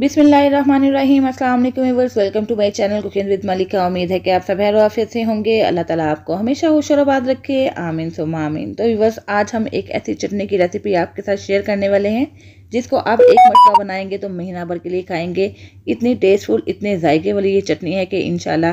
बिसमीम welcome to my channel cooking with Malika उम्मीद है कि आप सब हैर वाफियत से होंगे अल्लाह ताला आपको हमेशा खुश और आबाद रखे आमीन सो मामीन तो विवर्स आज हम एक ऐसी चटनी की रेसिपी आपके साथ शेयर करने वाले हैं जिसको आप एक मरतबा बनाएंगे तो महीना भर के लिए खाएंगे इतनी टेस्टफुल इतने जायके वाली ये चटनी है कि इन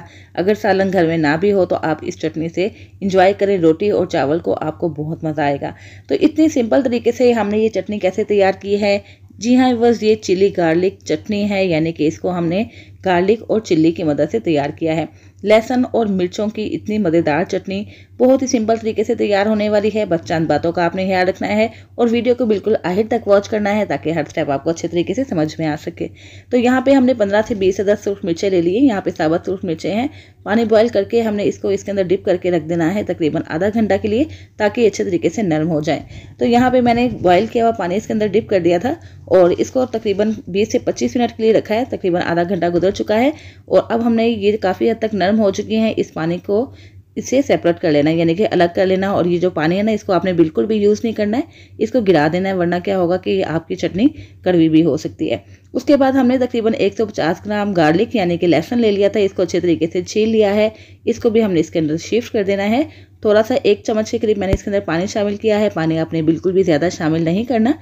अगर सालन घर में ना भी हो तो आप इस चटनी से इंजॉय करें रोटी और चावल को आपको बहुत मज़ा आएगा तो इतनी सिंपल तरीके से हमने ये चटनी कैसे तैयार की है जी हाँ बस ये चिली गार्लिक चटनी है यानी कि इसको हमने गार्लिक और चिल्ली की मदद से तैयार किया है लहसुन और मिर्चों की इतनी मज़ेदार चटनी बहुत ही सिंपल तरीके से तैयार होने वाली है बस चंद बातों का आपने ख्याल रखना है और वीडियो को बिल्कुल आहिर तक वॉच करना है ताकि हर स्टेप आपको अच्छे तरीके से समझ में आ सके तो यहाँ पे हमने 15 से 20 दस सूर्ख मिर्चें ले लिए यहाँ पे साबत सूर्ख मिर्चें हैं पानी बॉयल करके हमने इसको इसके अंदर डिप करके रख देना है तकरीबन आधा घंटा के लिए ताकि अच्छे तरीके से नरम हो जाए तो यहाँ पर मैंने बॉयल किया हुआ पानी इसके अंदर डिप कर दिया था और इसको तकरीबन बीस से पच्चीस मिनट के लिए रखा है तकरीबन आधा घंटा गुजर निकल चुका है और अब हमने ये काफ़ी हद तक नरम हो चुकी हैं इस पानी को इसे सेपरेट कर लेना यानी कि अलग कर लेना और ये जो पानी है ना इसको आपने बिल्कुल भी यूज़ नहीं करना है इसको गिरा देना है वरना क्या होगा कि आपकी चटनी कड़वी भी हो सकती है उसके बाद हमने तकरीबन 150 ग्राम गार्लिक यानी कि लहसुन ले लिया था इसको अच्छे तरीके से छील लिया है इसको भी हमने इसके अंदर शिफ्ट कर देना है थोड़ा सा एक चम्मच के करीब मैंने इसके अंदर पानी शामिल किया है पानी आपने बिल्कुल भी ज़्यादा शामिल नहीं करना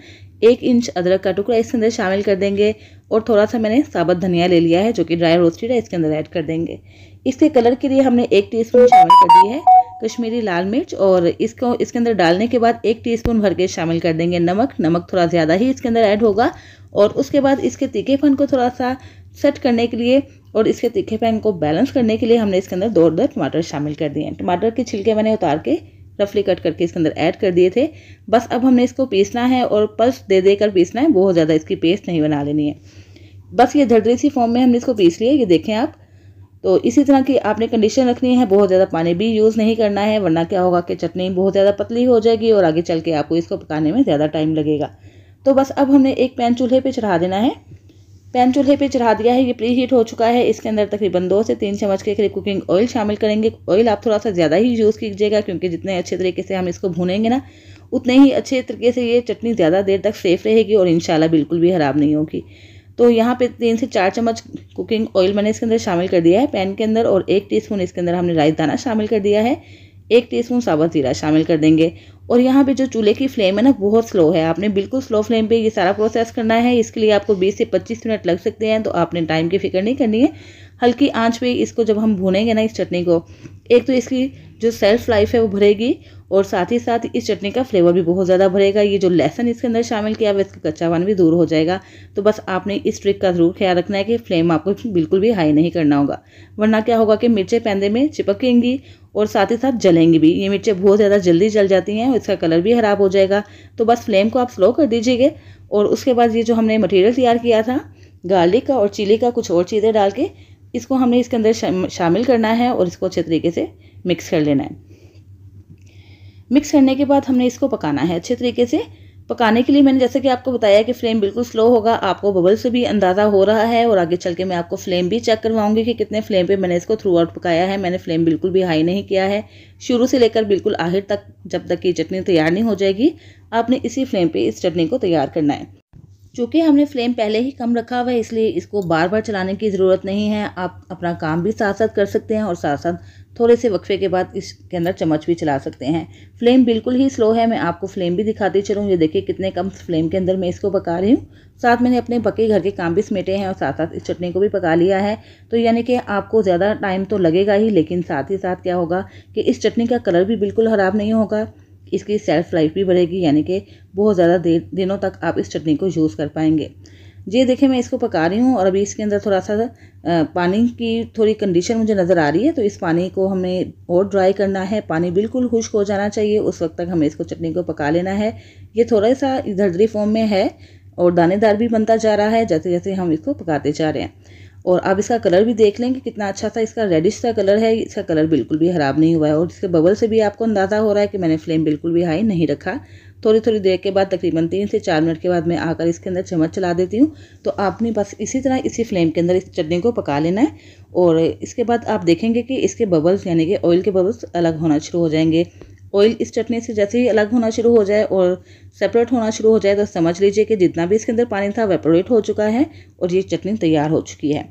एक इंच अदरक का टुकड़ा इसके अंदर शामिल कर देंगे और थोड़ा सा मैंने साबुत धनिया ले लिया है जो कि ड्राई रोस्टेड है इसके अंदर ऐड कर देंगे इसके कलर के लिए हमने एक स्पून शामिल कर दी है कश्मीरी लाल मिर्च और इसको इसके अंदर डालने के बाद एक टीस्पून भर के शामिल कर देंगे नमक नमक थोड़ा ज़्यादा ही इसके अंदर ऐड होगा और उसके बाद इसके तीखेपन को थोड़ा सा सेट करने के लिए और इसके तीखेपन को बैलेंस करने के लिए हमने इसके अंदर दो दो टमाटर शामिल कर दिए हैं टमाटर के छिलके मैंने उतार के रफली कट करके इसके अंदर ऐड कर दिए थे बस अब हमने इसको पीसना है और पल्स दे दे कर पीसना है बहुत ज़्यादा इसकी पेस्ट नहीं बना लेनी है बस ये झरझरी सी फॉर्म में हमने इसको पीस लिया ये देखें आप तो इसी तरह की आपने कंडीशन रखनी है बहुत ज़्यादा पानी भी यूज़ नहीं करना है वरना क्या होगा कि चटनी बहुत ज़्यादा पतली हो जाएगी और आगे चल के आपको इसको पकाने में ज़्यादा टाइम लगेगा तो बस अब हमने एक पैन चूल्हे पर चढ़ा देना है पैन चूल्हे पे चढ़ा दिया है ये प्री हीट हो चुका है इसके अंदर तकरीबन दो से तीन चम्मच के करीब कुकिंग ऑयल शामिल करेंगे ऑयल आप थोड़ा सा ज़्यादा ही यूज़ कीजिएगा क्योंकि जितने अच्छे तरीके से हम इसको भूनेंगे ना उतने ही अच्छे तरीके से ये चटनी ज़्यादा देर तक सेफ रहेगी और इन बिल्कुल भी ख़राब नहीं होगी तो यहाँ पे तीन से चार चम्मच कुकिंग ऑयल मैंने इसके अंदर शामिल कर दिया है पैन के अंदर और एक टीस्पून इसके अंदर हमने राइस दाना शामिल कर दिया है एक टीस्पून साबुत जीरा शामिल कर देंगे और यहाँ पे जो चूल्हे की फ्लेम है ना बहुत स्लो है आपने बिल्कुल स्लो फ्लेम पे ये सारा प्रोसेस करना है इसके लिए आपको 20 से 25 मिनट लग सकते हैं तो आपने टाइम की फिक्र नहीं करनी है हल्की आंच पे इसको जब हम भुनेंगे ना इस चटनी को एक तो इसकी जो सेल्फ लाइफ है वो भरेगी और साथ ही साथ इस चटनी का फ्लेवर भी बहुत ज़्यादा भरेगा ये जो लहसन इसके अंदर शामिल किया हुआ इसका कच्चावन भी दूर हो जाएगा तो बस आपने इस ट्रिक का ज़रूर ख्याल रखना है कि फ्लेम आपको बिल्कुल भी हाई नहीं करना होगा वरना क्या होगा कि मिर्चें पैंदे में चिपकेंगी और साथ ही साथ जलेंगी भी ये मिर्चें बहुत ज़्यादा जल्दी जल जाती हैं और इसका कलर भी ख़राब हो जाएगा तो बस फ्लेम को आप स्लो कर दीजिएगा और उसके बाद ये जो हमने मटेरियल तैयार किया था गार्लिक का और चिली का कुछ और चीज़ें डाल के इसको हमने इसके अंदर शामिल करना है और इसको अच्छे तरीके से मिक्स कर लेना है मिक्स करने के बाद हमने इसको पकाना है अच्छे तरीके से पकाने के लिए मैंने जैसे कि आपको बताया कि फ्लेम बिल्कुल स्लो होगा आपको बबल से भी अंदाज़ा हो रहा है और आगे चल के मैं आपको फ्लेम भी चेक करवाऊंगी कि कितने फ्लेम पे मैंने इसको थ्रू आउट पकाया है मैंने फ्लेम बिल्कुल भी हाई नहीं किया है शुरू से लेकर बिल्कुल आखिर तक जब तक ये चटनी तैयार नहीं हो जाएगी आपने इसी फ्लेम पर इस चटनी को तैयार करना है चूँकि हमने फ्लेम पहले ही कम रखा हुआ है इसलिए इसको बार बार चलाने की ज़रूरत नहीं है आप अपना काम भी साथ साथ कर सकते हैं और साथ साथ थोड़े से वक्फे के बाद इसके अंदर चम्मच भी चला सकते हैं फ्लेम बिल्कुल ही स्लो है मैं आपको फ्लेम भी दिखाती चलूँ ये देखिए कितने कम फ्लेम के अंदर मैं इसको पका रही हूँ साथ मैंने अपने पके घर के काम भी समेटे हैं और साथ साथ इस चटनी को भी पका लिया है तो यानी कि आपको ज़्यादा टाइम तो लगेगा ही लेकिन साथ ही साथ क्या होगा कि इस चटनी का कलर भी बिल्कुल ख़राब नहीं होगा इसकी सेल्फ लाइफ भी बढ़ेगी यानी कि बहुत ज़्यादा देर दिनों तक आप इस चटनी को यूज़ कर पाएंगे ये देखिए मैं इसको पका रही हूँ और अभी इसके अंदर थोड़ा सा पानी की थोड़ी कंडीशन मुझे नज़र आ रही है तो इस पानी को हमें और ड्राई करना है पानी बिल्कुल खुश्क हो जाना चाहिए उस वक्त तक हमें इसको चटनी को पका लेना है ये थोड़ा सा धरी फॉर्म में है और दानेदार भी बनता जा रहा है जैसे जैसे हम इसको पकाते जा रहे हैं और आप इसका कलर भी देख लें कि कितना अच्छा सा इसका रेडिश सा कलर है इसका कलर बिल्कुल भी ख़राब नहीं हुआ है और इसके बबल से भी आपको अंदाज़ा हो रहा है कि मैंने फ्लेम बिल्कुल भी हाई नहीं रखा थोड़ी थोड़ी देर के बाद तकरीबन तीन से चार मिनट के बाद मैं आकर इसके अंदर चम्मच चला देती हूँ तो आपने बस इसी तरह इसी फ्लेम के अंदर इस चटनी को पका लेना है और इसके बाद आप देखेंगे कि इसके बबल्स यानी कि ऑयल के बबल्स अलग होना शुरू हो जाएंगे ऑयल इस चटनी से जैसे ही अलग होना शुरू हो जाए और सेपरेट होना शुरू हो जाए तो समझ लीजिए कि जितना भी इसके अंदर पानी था वेपोरेट हो चुका है और ये चटनी तैयार हो चुकी है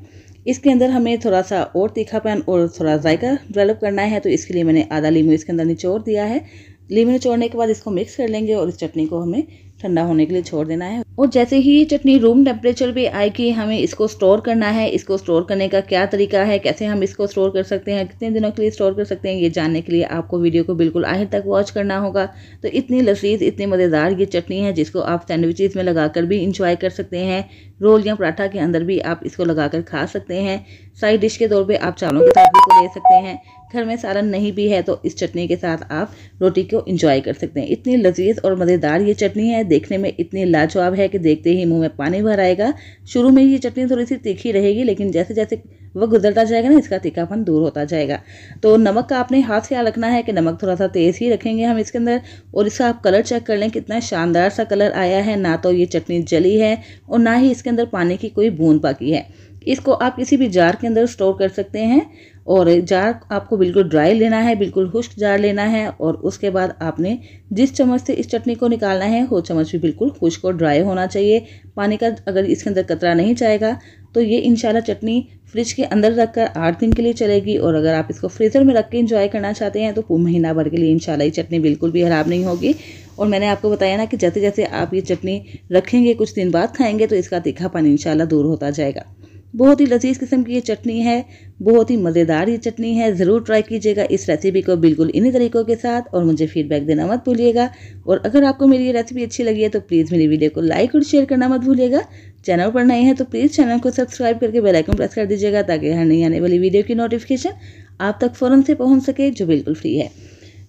इसके अंदर हमें थोड़ा सा और तीखापन और थोड़ा जायका डेवलप करना है तो इसके लिए मैंने आधा लीमू इसके अंदर निचोड़ दिया है लीमू निचोड़ने के बाद इसको मिक्स कर लेंगे और इस चटनी को हमें ठंडा होने के लिए छोड़ देना है और जैसे ही ये चटनी रूम टेम्परेचर पे आएगी हमें इसको स्टोर करना है इसको स्टोर करने का क्या तरीका है कैसे हम इसको स्टोर कर सकते हैं कितने दिनों के लिए स्टोर कर सकते हैं ये जानने के लिए आपको वीडियो को बिल्कुल आखिर तक वॉच करना होगा तो इतनी लजीज इतनी मज़ेदार ये चटनी है जिसको आप सैंडविचेज़ में लगा कर भी इंजॉय कर सकते हैं रोल या पराठा के अंदर भी आप इसको लगा कर खा सकते हैं साइड डिश के तौर पर आप चावलों के साथ भी ले सकते हैं घर में सालन नहीं भी है तो इस चटनी के साथ आप रोटी को इंजॉय कर सकते हैं इतनी लजीज और मज़ेदार ये चटनी है देखने में इतनी लाजवाब है कि देखते ही मुंह में पानी भर आएगा शुरू में ये चटनी थोड़ी सी तीखी रहेगी लेकिन जैसे जैसे वह गुजरता जाएगा ना इसका तीखापन दूर होता जाएगा तो नमक का आपने हाथ से रखना है कि नमक थोड़ा सा तेज़ ही रखेंगे हम इसके अंदर और इसका आप कलर चेक कर लें कितना शानदार सा कलर आया है ना तो ये चटनी जली है और ना ही इसके अंदर पानी की कोई बूंद बाकी है इसको आप किसी भी जार के अंदर स्टोर कर सकते हैं और जार आपको बिल्कुल ड्राई लेना है बिल्कुल खुश्क जार लेना है और उसके बाद आपने जिस चम्मच से इस चटनी को निकालना है वो चम्मच भी बिल्कुल खुश्क और ड्राई होना चाहिए पानी का अगर इसके अंदर कतरा नहीं जाएगा तो ये इंशाल्लाह चटनी फ्रिज के अंदर रख कर आठ दिन के लिए चलेगी और अगर आप इसको फ्रीज़र में रख के इंजॉय करना चाहते हैं तो महीना भर के लिए इंशाल्लाह ये चटनी बिल्कुल भी ख़राब नहीं होगी और मैंने आपको बताया ना कि जैसे जैसे आप ये चटनी रखेंगे कुछ दिन बाद खाएंगे तो इसका तीखापन इनशाला दूर होता जाएगा बहुत ही लजीज किस्म की ये चटनी है बहुत ही मज़ेदार ये चटनी है ज़रूर ट्राई कीजिएगा इस रेसिपी को बिल्कुल इन्हीं तरीक़ों के साथ और मुझे फीडबैक देना मत भूलिएगा और अगर आपको मेरी ये रेसिपी अच्छी लगी है तो प्लीज़ मेरी वीडियो को लाइक और शेयर करना मत भूलिएगा चैनल पर नए हैं तो प्लीज़ चैनल को सब्सक्राइब करके बेलाइकन प्रेस कर दीजिएगा ताकि हर नहीं आने वाली वीडियो की नोटिफिकेशन आप तक फ़ौरन से पहुँच सके जो बिल्कुल फ्री है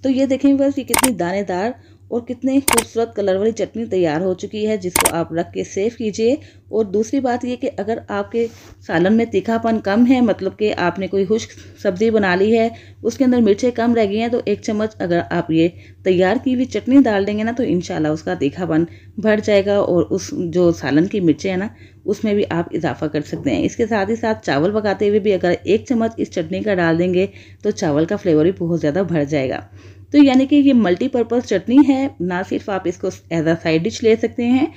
तो ये देखें बस ये कितनी दानेदार और कितने खूबसूरत कलर वाली चटनी तैयार हो चुकी है जिसको आप रख के सेव कीजिए और दूसरी बात ये कि अगर आपके सालन में तीखापन कम है मतलब कि आपने कोई खुश्क सब्ज़ी बना ली है उसके अंदर मिर्चें कम रह गई हैं तो एक चम्मच अगर आप ये तैयार की हुई चटनी डाल देंगे ना तो इन उसका तीखापन बढ़ जाएगा और उस जो सालन की मिर्चें हैं ना उसमें भी आप इजाफा कर सकते हैं इसके साथ ही साथ चावल पकाते हुए भी अगर एक चम्मच इस चटनी का डाल देंगे तो चावल का फ्लेवर भी बहुत ज़्यादा भर जाएगा तो यानी कि ये मल्टीपर्पज़ चटनी है ना सिर्फ आप इसको एज आ साइड डिश ले सकते हैं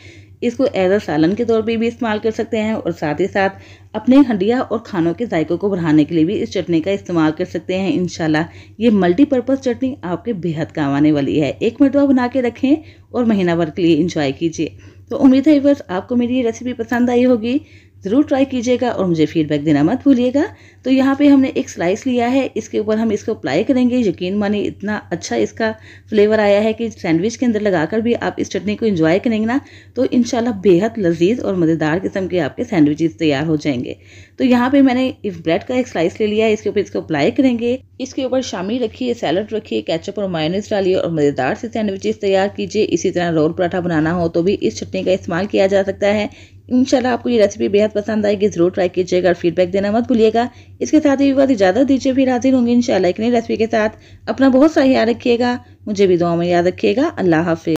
इसको एज आ सालन के तौर पर भी इस्तेमाल कर सकते हैं और साथ ही साथ अपने हंडिया और खानों के जायकों को बढ़ाने के लिए भी इस चटनी का इस्तेमाल कर सकते हैं इन ये मल्टीपर्पज़ चटनी आपके बेहद काम आने वाली है एक मरतबा बना के रखें और महीना भर के लिए इंजॉय कीजिए तो उम्मीद है बस आपको मेरी ये रेसिपी पसंद आई होगी ज़रूर ट्राई कीजिएगा और मुझे फीडबैक देना मत भूलिएगा तो यहाँ पे हमने एक स्लाइस लिया है इसके ऊपर हम इसको अप्लाई करेंगे यकीन माने इतना अच्छा इसका फ्लेवर आया है कि सैंडविच के अंदर लगाकर भी आप इस चटनी को एंजॉय करेंगे ना तो इन बेहद लजीज और मज़ेदार किस्म के आपके सैंडविचेज़ तैयार हो जाएंगे तो यहाँ पे मैंने इस ब्रेड का एक स्लाइस ले लिया है इसके ऊपर इसको अप्लाई करेंगे इसके ऊपर शामी रखिए सैलड रखिए कैचअप और मायोनीस डालिए और मज़ेदार से सैंडविचेस तैयार कीजिए इसी तरह रोल पराठा बनाना हो तो भी इस चटनी का इस्तेमाल किया जा सकता है इंशाल्लाह आपको ये रेसिपी बेहद पसंद आएगी ज़रूर ट्राई कीजिएगा और फीडबैक देना मत भूलिएगा इसके साथ ही विवाद इजाज़त दीजिए फिर हाजिर होंगे इंशाल्लाह एक नई रेसिपी के साथ अपना बहुत सा ख्याल रखिएगा मुझे भी दुआ में याद रखिएगा अल्लाह हाफि